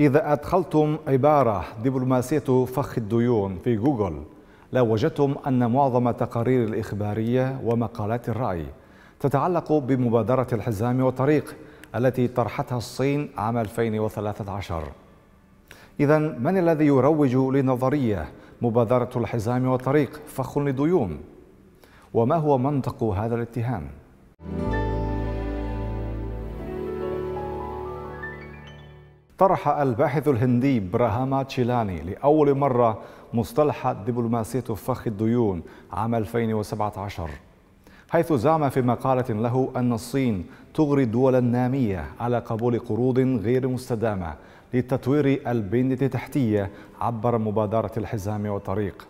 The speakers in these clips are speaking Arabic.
إذا أدخلتم عبارة دبلوماسية فخ الديون في جوجل لوجدتم أن معظم التقارير الإخبارية ومقالات الرأي تتعلق بمبادرة الحزام والطريق التي طرحتها الصين عام 2013 إذا من الذي يروج لنظرية مبادرة الحزام والطريق فخ لديون؟ وما هو منطق هذا الاتهام؟ طرح الباحث الهندي براهاما تشيلاني لأول مرة مصطلح دبلوماسية فخ الديون عام 2017 حيث زعم في مقالة له أن الصين تغري الدول النامية على قبول قروض غير مستدامة لتطوير البنية التحتية عبر مبادرة الحزام والطريق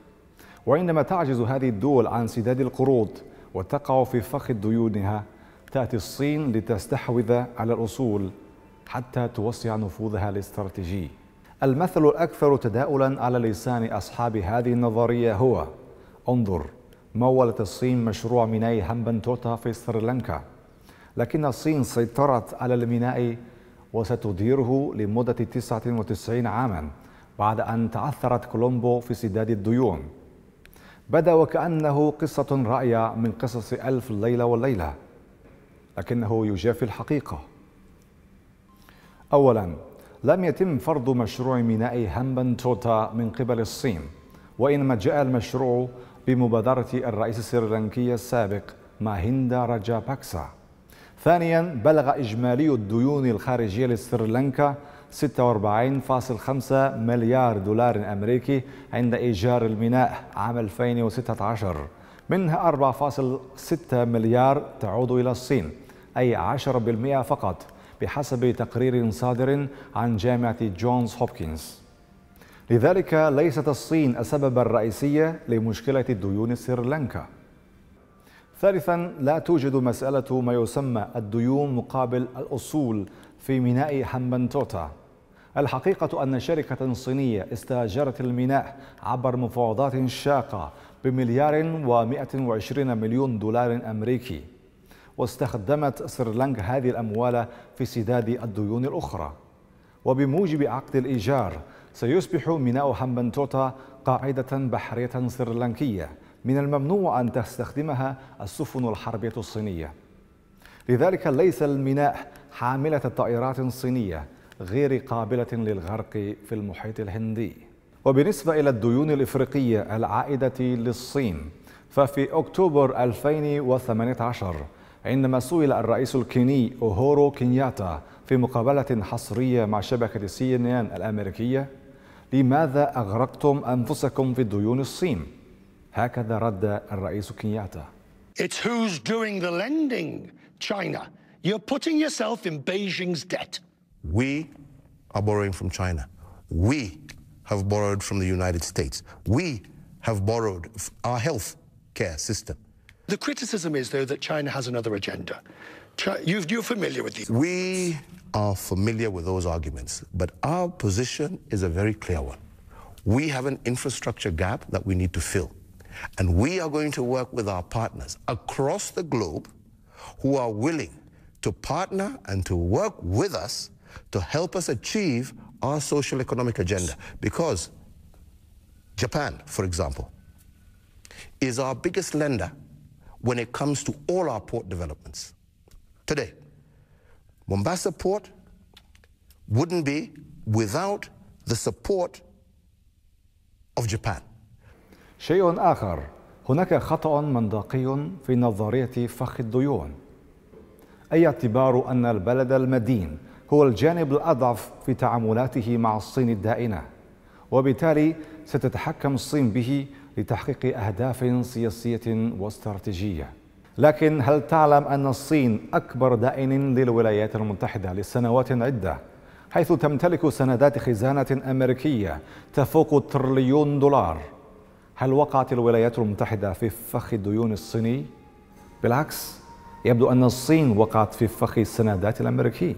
وعندما تعجز هذه الدول عن سداد القروض وتقع في فخ ديونها تأتي الصين لتستحوذ على الأصول حتى توسع نفوذها الاستراتيجي المثل الأكثر تداولا على لسان أصحاب هذه النظرية هو انظر مولت الصين مشروع ميناء هامبنتوتا في سريلانكا لكن الصين سيطرت على الميناء وستديره لمدة 99 عاما بعد أن تعثرت كولومبو في سداد الديون بدا وكأنه قصة رائعة من قصص ألف ليلة وليلة لكنه يجافي الحقيقة أولا لم يتم فرض مشروع ميناء هامبنتوتا من قبل الصين وإنما جاء المشروع بمبادرة الرئيس السريلانكي السابق ماهيندا راجا باكسا ثانيا بلغ إجمالي الديون الخارجية لسريلانكا 46.5 مليار دولار أمريكي عند إيجار الميناء عام 2016 منها 4.6 مليار تعود إلى الصين أي 10% فقط بحسب تقرير صادر عن جامعة جونز هوبكنز لذلك ليست الصين السبب الرئيسي لمشكلة الديون سريلانكا ثالثا لا توجد مسألة ما يسمى الديون مقابل الأصول في ميناء حمبنتوتا الحقيقة أن شركة صينية استأجرت الميناء عبر مفاوضات شاقة بمليار ومائة وعشرين مليون دولار أمريكي واستخدمت سريلانكا هذه الأموال في سداد الديون الأخرى وبموجب عقد الإيجار سيصبح ميناء هامبنتوتا قاعدة بحرية سريلانكية من الممنوع أن تستخدمها السفن الحربية الصينية لذلك ليس الميناء حاملة طائرات صينية غير قابلة للغرق في المحيط الهندي وبالنسبة إلى الديون الإفريقية العائدة للصين ففي أكتوبر 2018 عندما سئل الرئيس الكيني أوهورو كينياتا في مقابلة حصرية مع شبكة سي ان ان الأمريكية لماذا أغرقتم أنفسكم في ديون الصين؟ هكذا رد الرئيس كينياتا It's who's doing the lending, China. You're putting yourself in Beijing's debt. We are borrowing from China. We have borrowed from the United States. We have borrowed our health care system. The criticism is, though, that China has another agenda. you you're familiar with these. We are familiar with those arguments, but our position is a very clear one. We have an infrastructure gap that we need to fill. And we are going to work with our partners across the globe who are willing to partner and to work with us to help us achieve our social economic agenda. Because Japan, for example, is our biggest lender when it comes to all our port developments. Today, Mombasa Port wouldn't be without the support of Japan. شيء آخر هناك خطأ منطقي في نظرية فخ الديون أي اعتبار أن البلد المدين هو الجانب الأضعف في تعاملاته مع الصين الدائنة وبالتالي ستتحكم الصين به لتحقيق أهداف سياسية واستراتيجية لكن هل تعلم أن الصين أكبر دائن للولايات المتحدة لسنوات عدة حيث تمتلك سندات خزانة أمريكية تفوق تريليون دولار هل وقعت الولايات المتحدة في فخ الديون الصيني؟ بالعكس يبدو أن الصين وقعت في فخ السندات الأمريكي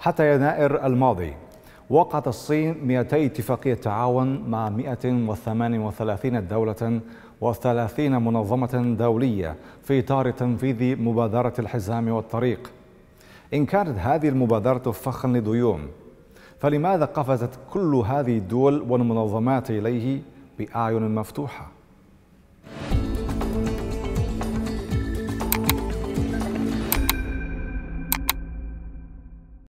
حتى يناير الماضي وقعت الصين 200 اتفاقية تعاون مع 138 دولة و30 منظمة دولية في إطار تنفيذ مبادرة الحزام والطريق إن كانت هذه المبادرة فخا لديوم فلماذا قفزت كل هذه الدول والمنظمات إليه بأعين مفتوحة؟